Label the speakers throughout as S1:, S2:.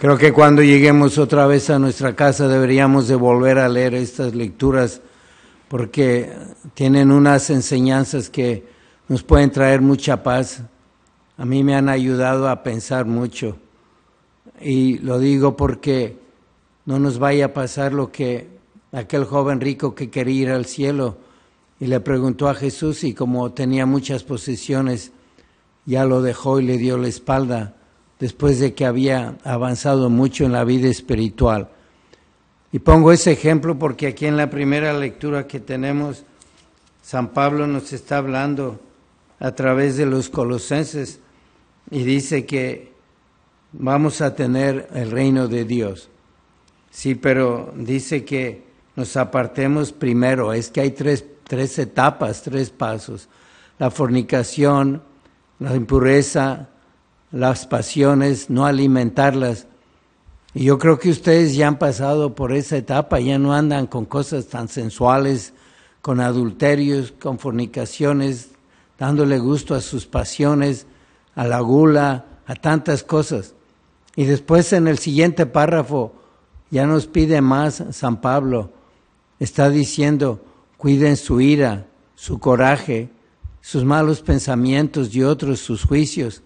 S1: Creo que cuando lleguemos otra vez a nuestra casa deberíamos de volver a leer estas lecturas porque tienen unas enseñanzas que nos pueden traer mucha paz. A mí me han ayudado a pensar mucho y lo digo porque no nos vaya a pasar lo que aquel joven rico que quería ir al cielo y le preguntó a Jesús y como tenía muchas posesiones, ya lo dejó y le dio la espalda después de que había avanzado mucho en la vida espiritual. Y pongo ese ejemplo porque aquí en la primera lectura que tenemos, San Pablo nos está hablando a través de los colosenses y dice que vamos a tener el reino de Dios. Sí, pero dice que nos apartemos primero. Es que hay tres, tres etapas, tres pasos. La fornicación, la impureza, las pasiones, no alimentarlas. Y yo creo que ustedes ya han pasado por esa etapa, ya no andan con cosas tan sensuales, con adulterios, con fornicaciones, dándole gusto a sus pasiones, a la gula, a tantas cosas. Y después en el siguiente párrafo ya nos pide más San Pablo. Está diciendo, cuiden su ira, su coraje, sus malos pensamientos y otros sus juicios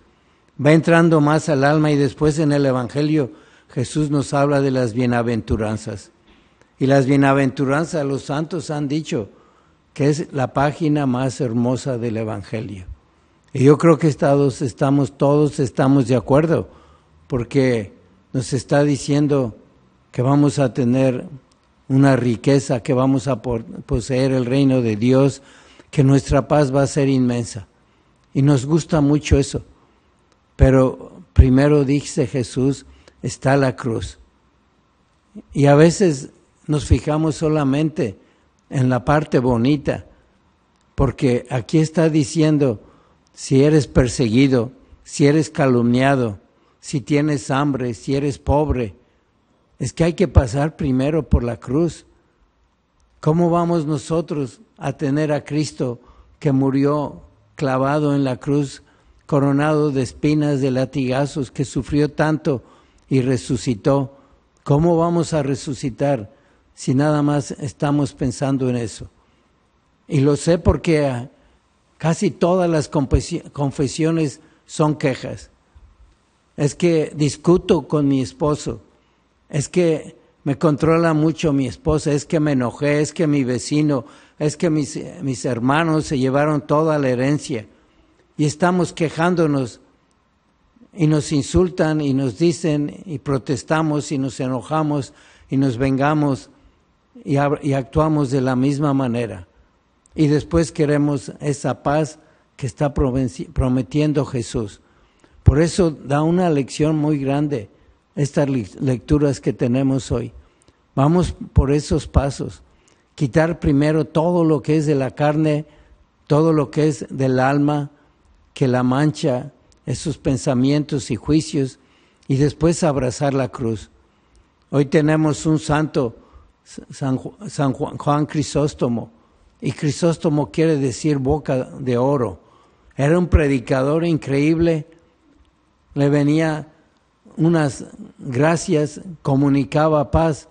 S1: va entrando más al alma y después en el Evangelio Jesús nos habla de las bienaventuranzas. Y las bienaventuranzas, los santos han dicho que es la página más hermosa del Evangelio. Y yo creo que estamos todos estamos de acuerdo, porque nos está diciendo que vamos a tener una riqueza, que vamos a poseer el reino de Dios, que nuestra paz va a ser inmensa. Y nos gusta mucho eso. Pero primero dice Jesús, está la cruz. Y a veces nos fijamos solamente en la parte bonita, porque aquí está diciendo, si eres perseguido, si eres calumniado, si tienes hambre, si eres pobre, es que hay que pasar primero por la cruz. ¿Cómo vamos nosotros a tener a Cristo que murió clavado en la cruz coronado de espinas, de latigazos, que sufrió tanto y resucitó. ¿Cómo vamos a resucitar si nada más estamos pensando en eso? Y lo sé porque ah, casi todas las confesiones son quejas. Es que discuto con mi esposo. Es que me controla mucho mi esposa. Es que me enojé. Es que mi vecino. Es que mis, mis hermanos se llevaron toda la herencia y estamos quejándonos y nos insultan y nos dicen y protestamos y nos enojamos y nos vengamos y, actuamos de la misma manera. Y después queremos esa paz que está prometiendo Jesús. Por eso da una lección muy grande estas lecturas que tenemos hoy. Vamos por esos pasos. Quitar primero todo lo que es de la carne, todo lo que es del alma, que la mancha esos sus pensamientos y juicios y después abrazar la cruz. Hoy tenemos un santo, San, Juan, Juan Crisóstomo, y Crisóstomo quiere decir boca de oro. Era un predicador increíble, le venía unas gracias, comunicaba paz,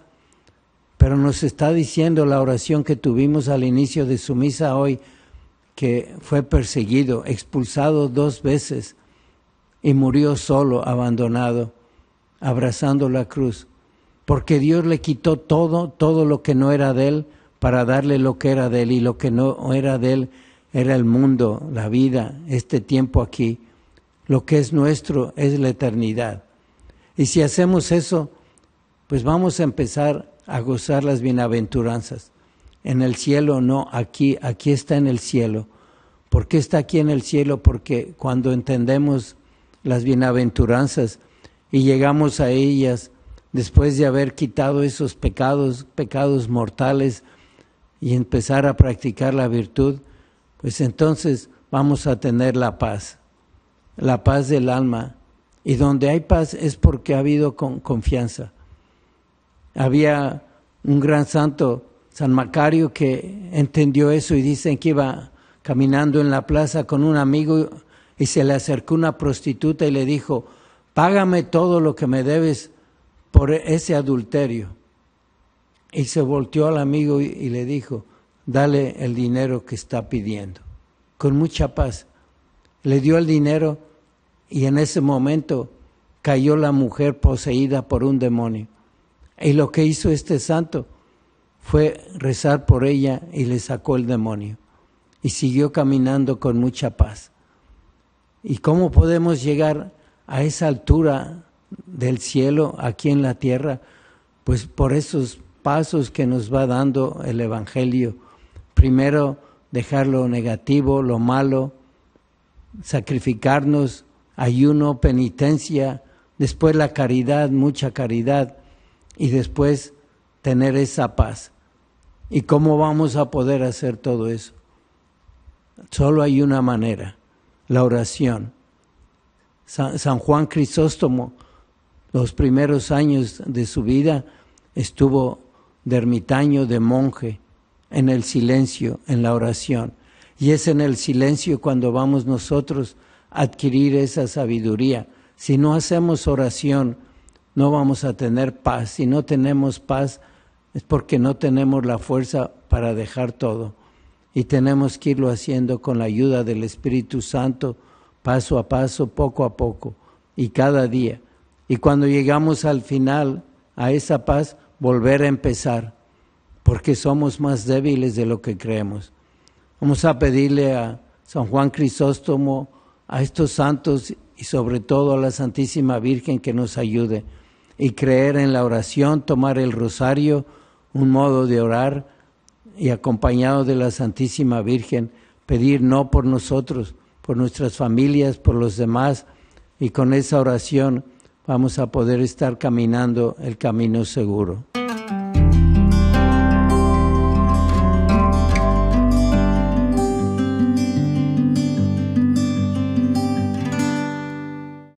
S1: pero nos está diciendo la oración que tuvimos al inicio de su misa hoy, que fue perseguido, expulsado dos veces y murió solo, abandonado, abrazando la cruz, porque Dios le quitó todo, todo lo que no era de él, para darle lo que era de él, y lo que no era de él era el mundo, la vida, este tiempo aquí. Lo que es nuestro es la eternidad. Y si hacemos eso, pues vamos a empezar a gozar las bienaventuranzas en el cielo, no, aquí, aquí está en el cielo. ¿Por qué está aquí en el cielo? Porque cuando entendemos las bienaventuranzas y llegamos a ellas, después de haber quitado esos pecados, pecados mortales, y empezar a practicar la virtud, pues entonces vamos a tener la paz, la paz del alma. Y donde hay paz es porque ha habido confianza. Había un gran santo San Macario que entendió eso y dicen que iba caminando en la plaza con un amigo y se le acercó una prostituta y le dijo, págame todo lo que me debes por ese adulterio. Y se volteó al amigo y, y le dijo, dale el dinero que está pidiendo, con mucha paz. Le dio el dinero y en ese momento cayó la mujer poseída por un demonio. Y lo que hizo este santo, fue rezar por ella y le sacó el demonio. Y siguió caminando con mucha paz. ¿Y cómo podemos llegar a esa altura del cielo aquí en la tierra? Pues por esos pasos que nos va dando el Evangelio. Primero, dejar lo negativo, lo malo, sacrificarnos, ayuno, penitencia, después la caridad, mucha caridad, y después tener esa paz. ¿Y cómo vamos a poder hacer todo eso? Solo hay una manera, la oración. San, Juan Crisóstomo, los primeros años de su vida, estuvo de ermitaño, de monje, en el silencio, en la oración. Y es en el silencio cuando vamos nosotros a adquirir esa sabiduría. Si no hacemos oración, no vamos a tener paz. Si no tenemos paz, es porque no tenemos la fuerza para dejar todo y tenemos que irlo haciendo con la ayuda del Espíritu Santo paso a paso, poco a poco y cada día. Y cuando llegamos al final, a esa paz, volver a empezar, porque somos más débiles de lo que creemos. Vamos a pedirle a San Juan Crisóstomo, a estos santos y sobre todo a la Santísima Virgen que nos ayude y creer en la oración, tomar el rosario, un modo de orar y acompañado de la Santísima Virgen, pedir no por nosotros, por nuestras familias, por los demás, y con esa oración vamos a poder estar caminando el camino seguro.